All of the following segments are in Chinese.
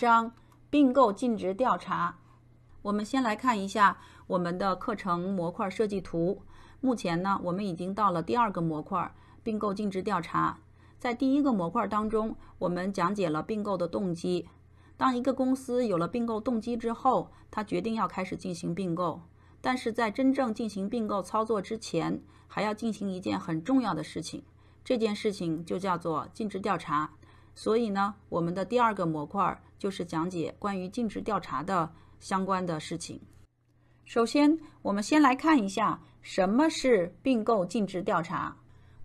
章并购尽职调查，我们先来看一下我们的课程模块设计图。目前呢，我们已经到了第二个模块并购尽职调查。在第一个模块当中，我们讲解了并购的动机。当一个公司有了并购动机之后，他决定要开始进行并购，但是在真正进行并购操作之前，还要进行一件很重要的事情，这件事情就叫做尽职调查。所以呢，我们的第二个模块就是讲解关于尽职调查的相关的事情。首先，我们先来看一下什么是并购尽职调查。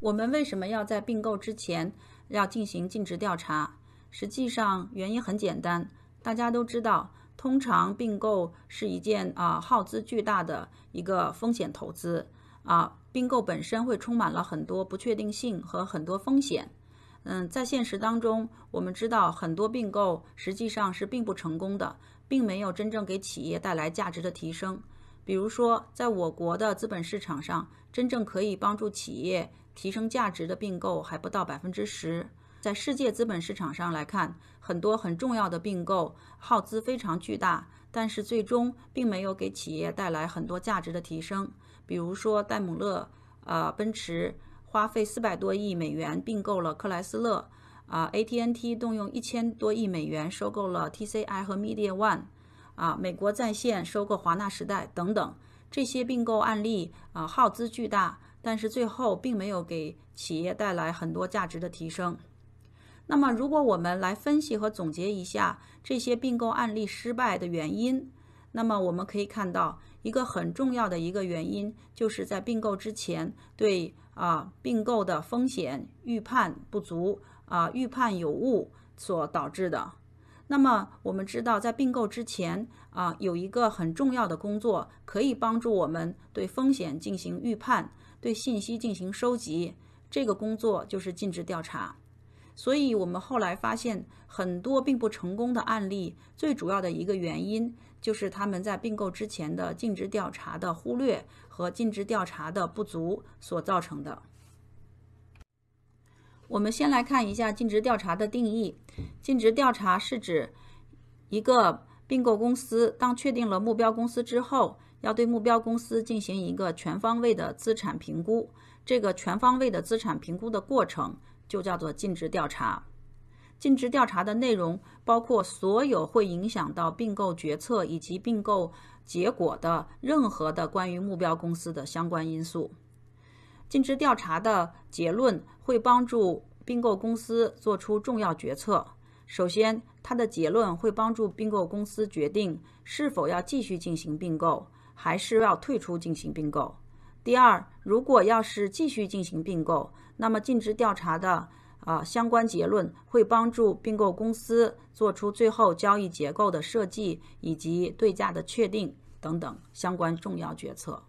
我们为什么要在并购之前要进行尽职调查？实际上，原因很简单。大家都知道，通常并购是一件啊耗资巨大的一个风险投资啊，并购本身会充满了很多不确定性和很多风险。嗯，在现实当中，我们知道很多并购实际上是并不成功的，并没有真正给企业带来价值的提升。比如说，在我国的资本市场上，真正可以帮助企业提升价值的并购还不到百分之十。在世界资本市场上来看，很多很重要的并购耗资非常巨大，但是最终并没有给企业带来很多价值的提升。比如说，戴姆勒，呃，奔驰。花费四百多亿美元并购了克莱斯勒，啊，AT&T 动用一千多亿美元收购了 t c i 和 Media One，啊，美国在线收购华纳时代等等这些并购案例啊，耗资巨大，但是最后并没有给企业带来很多价值的提升。那么，如果我们来分析和总结一下这些并购案例失败的原因，那么我们可以看到。一个很重要的一个原因，就是在并购之前对啊并购的风险预判不足啊预判有误所导致的。那么我们知道，在并购之前啊有一个很重要的工作可以帮助我们对风险进行预判，对信息进行收集。这个工作就是尽职调查。所以我们后来发现很多并不成功的案例，最主要的一个原因。就是他们在并购之前的尽职调查的忽略和尽职调查的不足所造成的。我们先来看一下尽职调查的定义。尽职调查是指一个并购公司当确定了目标公司之后，要对目标公司进行一个全方位的资产评估。这个全方位的资产评估的过程就叫做尽职调查。尽职调查的内容包括所有会影响到并购决策以及并购结果的任何的关于目标公司的相关因素。尽职调查的结论会帮助并购公司做出重要决策。首先，它的结论会帮助并购公司决定是否要继续进行并购，还是要退出进行并购。第二，如果要是继续进行并购，那么尽职调查的。啊，相关结论会帮助并购公司做出最后交易结构的设计以及对价的确定等等相关重要决策。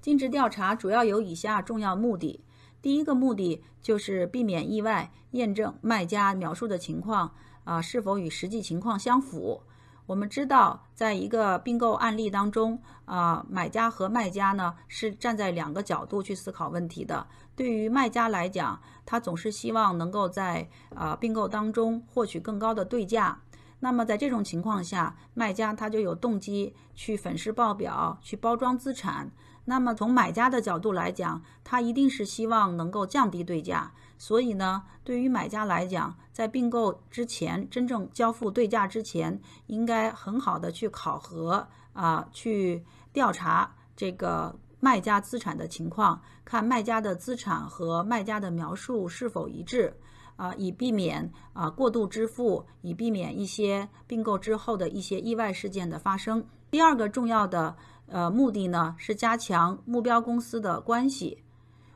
尽职调查主要有以下重要目的：第一个目的就是避免意外，验证卖家描述的情况啊是否与实际情况相符。我们知道，在一个并购案例当中，啊，买家和卖家呢是站在两个角度去思考问题的。对于卖家来讲，他总是希望能够在啊并购当中获取更高的对价。那么在这种情况下，卖家他就有动机去粉饰报表、去包装资产。那么从买家的角度来讲，他一定是希望能够降低对价。所以呢，对于买家来讲，在并购之前，真正交付对价之前，应该很好的去考核啊，去调查这个卖家资产的情况，看卖家的资产和卖家的描述是否一致，啊，以避免啊过度支付，以避免一些并购之后的一些意外事件的发生。第二个重要的呃目的呢，是加强目标公司的关系。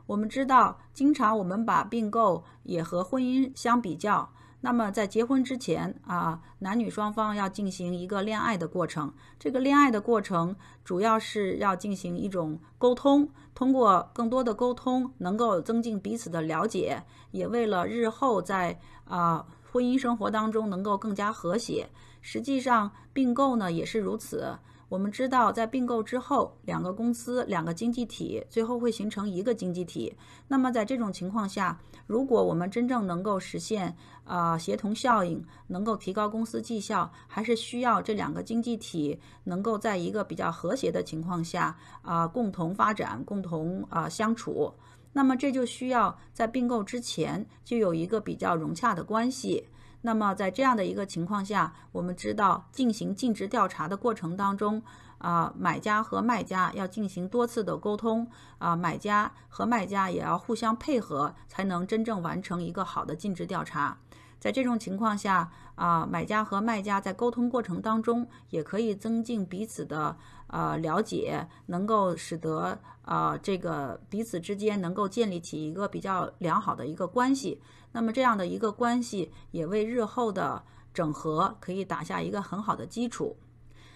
我们知道，经常我们把并购也和婚姻相比较。那么在结婚之前啊，男女双方要进行一个恋爱的过程。这个恋爱的过程主要是要进行一种沟通，通过更多的沟通，能够增进彼此的了解，也为了日后在啊婚姻生活当中能够更加和谐。实际上，并购呢也是如此。我们知道，在并购之后，两个公司、两个经济体最后会形成一个经济体。那么，在这种情况下，如果我们真正能够实现啊协同效应，能够提高公司绩效，还是需要这两个经济体能够在一个比较和谐的情况下啊共同发展、共同啊相处。那么，这就需要在并购之前就有一个比较融洽的关系。那么，在这样的一个情况下，我们知道进行尽职调查的过程当中，啊，买家和卖家要进行多次的沟通，啊，买家和卖家也要互相配合，才能真正完成一个好的尽职调查。在这种情况下，啊，买家和卖家在沟通过程当中，也可以增进彼此的呃了解，能够使得呃这个彼此之间能够建立起一个比较良好的一个关系。那么这样的一个关系也为日后的整合可以打下一个很好的基础。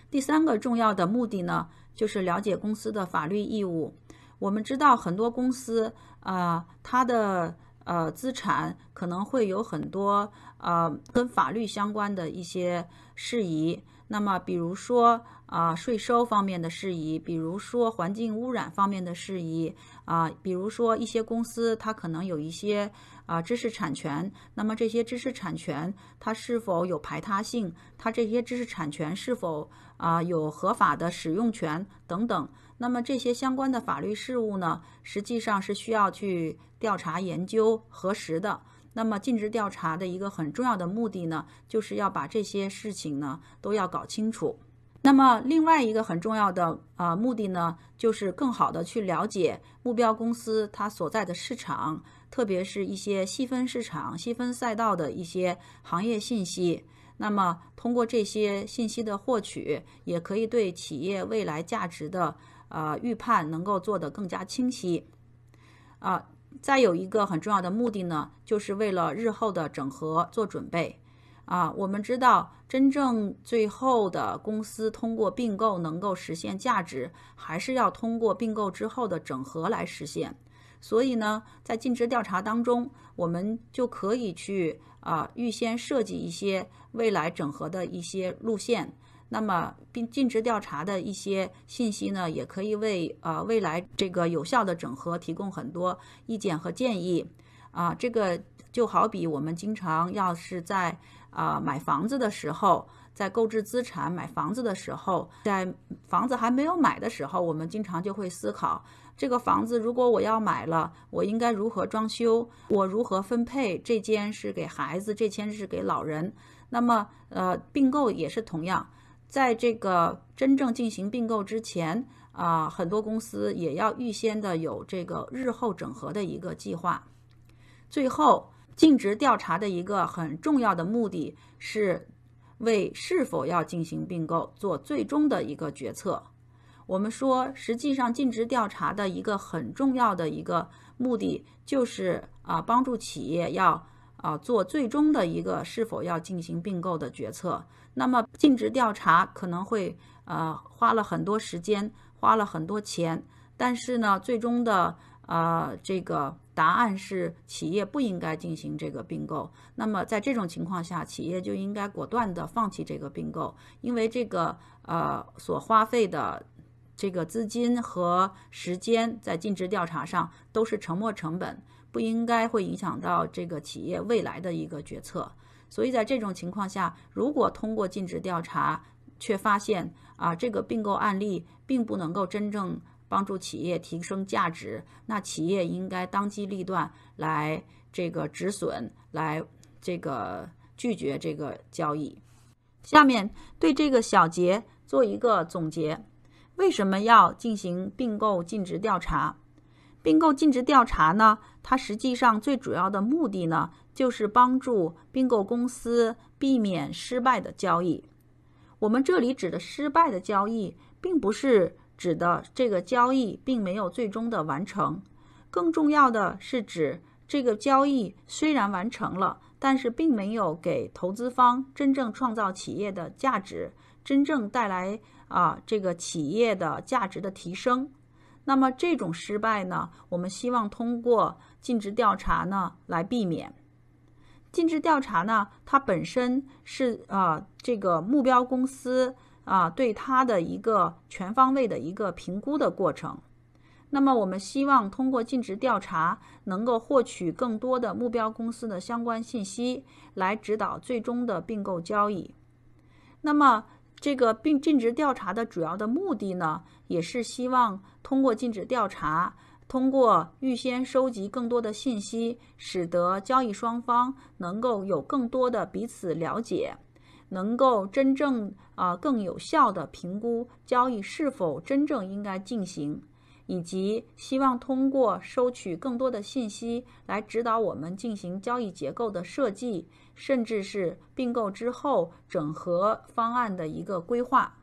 第三个重要的目的呢，就是了解公司的法律义务。我们知道很多公司啊，它的呃资产可能会有很多呃跟法律相关的一些事宜。那么比如说啊税收方面的事宜，比如说环境污染方面的事宜啊，比如说一些公司它可能有一些。啊，知识产权，那么这些知识产权它是否有排他性？它这些知识产权是否啊有合法的使用权等等？那么这些相关的法律事务呢，实际上是需要去调查研究、核实的。那么尽职调查的一个很重要的目的呢，就是要把这些事情呢都要搞清楚。那么，另外一个很重要的啊目的呢，就是更好的去了解目标公司它所在的市场，特别是一些细分市场、细分赛道的一些行业信息。那么，通过这些信息的获取，也可以对企业未来价值的呃预判能够做得更加清晰。啊，再有一个很重要的目的呢，就是为了日后的整合做准备。啊，我们知道，真正最后的公司通过并购能够实现价值，还是要通过并购之后的整合来实现。所以呢，在尽职调查当中，我们就可以去啊，预先设计一些未来整合的一些路线。那么，并尽职调查的一些信息呢，也可以为呃未来这个有效的整合提供很多意见和建议。啊，这个就好比我们经常要是在。啊，买房子的时候，在购置资产买房子的时候，在房子还没有买的时候，我们经常就会思考，这个房子如果我要买了，我应该如何装修，我如何分配？这间是给孩子，这间是给老人。那么，呃，并购也是同样，在这个真正进行并购之前，啊，很多公司也要预先的有这个日后整合的一个计划。最后。尽职调查的一个很重要的目的是，为是否要进行并购做最终的一个决策。我们说，实际上尽职调查的一个很重要的一个目的就是啊，帮助企业要啊做最终的一个是否要进行并购的决策。那么，尽职调查可能会呃花了很多时间，花了很多钱，但是呢，最终的啊这个。答案是企业不应该进行这个并购。那么在这种情况下，企业就应该果断的放弃这个并购，因为这个呃所花费的这个资金和时间在尽职调查上都是沉没成本，不应该会影响到这个企业未来的一个决策。所以在这种情况下，如果通过尽职调查却发现啊这个并购案例并不能够真正。帮助企业提升价值，那企业应该当机立断来这个止损，来这个拒绝这个交易。下面对这个小节做一个总结：为什么要进行并购尽职调查？并购尽职调查呢？它实际上最主要的目的呢，就是帮助并购公司避免失败的交易。我们这里指的失败的交易，并不是。指的这个交易并没有最终的完成，更重要的是指这个交易虽然完成了，但是并没有给投资方真正创造企业的价值，真正带来啊这个企业的价值的提升。那么这种失败呢，我们希望通过尽职调查呢来避免。尽职调查呢，它本身是啊这个目标公司。啊，对它的一个全方位的一个评估的过程。那么，我们希望通过尽职调查，能够获取更多的目标公司的相关信息，来指导最终的并购交易。那么，这个并尽职调查的主要的目的呢，也是希望通过尽职调查，通过预先收集更多的信息，使得交易双方能够有更多的彼此了解。能够真正啊更有效的评估交易是否真正应该进行，以及希望通过收取更多的信息来指导我们进行交易结构的设计，甚至是并购之后整合方案的一个规划。